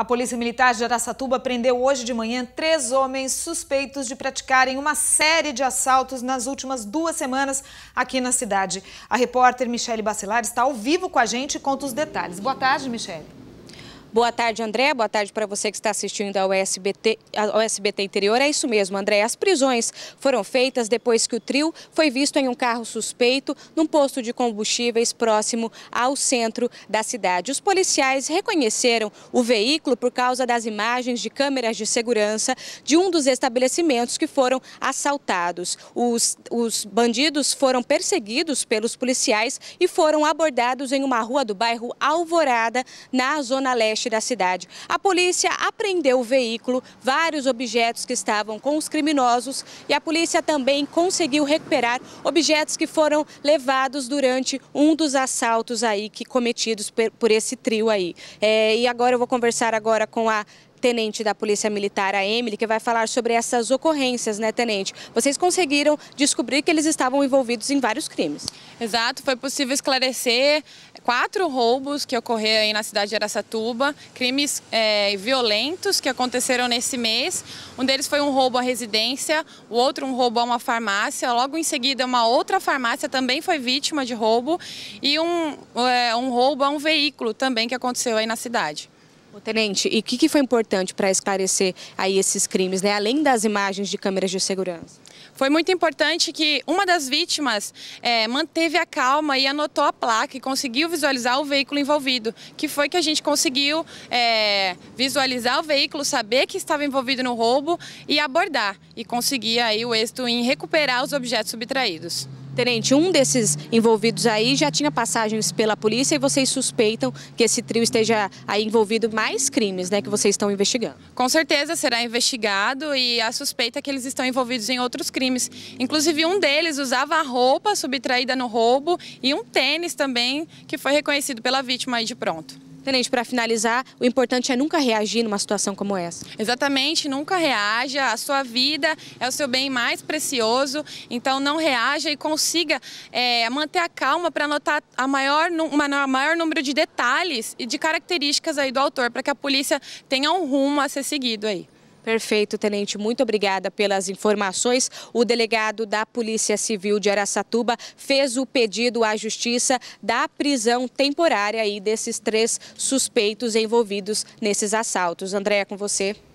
A Polícia Militar de Araçatuba prendeu hoje de manhã três homens suspeitos de praticarem uma série de assaltos nas últimas duas semanas aqui na cidade. A repórter Michele Bacelar está ao vivo com a gente e conta os detalhes. Boa tarde, Michele. Boa tarde, André. Boa tarde para você que está assistindo ao SBT, ao SBT Interior. É isso mesmo, André. As prisões foram feitas depois que o trio foi visto em um carro suspeito num posto de combustíveis próximo ao centro da cidade. Os policiais reconheceram o veículo por causa das imagens de câmeras de segurança de um dos estabelecimentos que foram assaltados. Os, os bandidos foram perseguidos pelos policiais e foram abordados em uma rua do bairro Alvorada, na zona leste oeste da cidade. A polícia apreendeu o veículo, vários objetos que estavam com os criminosos e a polícia também conseguiu recuperar objetos que foram levados durante um dos assaltos aí que cometidos por, esse trio aí. É, e agora eu vou conversar agora com a tenente da Polícia Militar, a Emily, que vai falar sobre essas ocorrências, né, tenente? Vocês conseguiram descobrir que eles estavam envolvidos em vários crimes. Exato, foi possível esclarecer quatro roubos que ocorreram aí na cidade de Aracatuba, crimes é, violentos que aconteceram nesse mês. Um deles foi um roubo à residência, o outro um roubo a uma farmácia, logo em seguida uma outra farmácia também foi vítima de roubo e um, é, um roubo a um veículo também que aconteceu aí na cidade tenente, e o que, que foi importante para esclarecer aí esses crimes, né? além das imagens de câmeras de segurança? Foi muito importante que uma das vítimas é, manteve a calma e anotou a placa e conseguiu visualizar o veículo envolvido, que foi que a gente conseguiu é, visualizar o veículo, saber que estava envolvido no roubo e abordar e conseguir aí o êxito em recuperar os objetos subtraídos. Tenente, um desses envolvidos aí já tinha passagens pela polícia e vocês suspeitam que esse trio esteja aí envolvido mais crimes, né, que vocês estão investigando. Com certeza será investigado e a suspeita é que eles estão envolvidos em outros crimes. Inclusive um deles usava roupa subtraída no roubo e um tênis também que foi reconhecido pela vítima aí de pronto. Tenente, para finalizar, o importante é nunca reagir numa situação como essa. Exatamente, nunca reaja. A sua vida é o seu bem mais precioso, então não reaja e consiga é, manter a calma para anotar a maior, uma, maior número de detalhes e de características aí do autor, para que a polícia tenha um rumo a ser seguido aí. Perfeito, tenente. Muito obrigada pelas informações. O delegado da Polícia Civil de Aracatuba fez o pedido à Justiça da prisão temporária aí desses três suspeitos envolvidos nesses assaltos. Andréa, com você.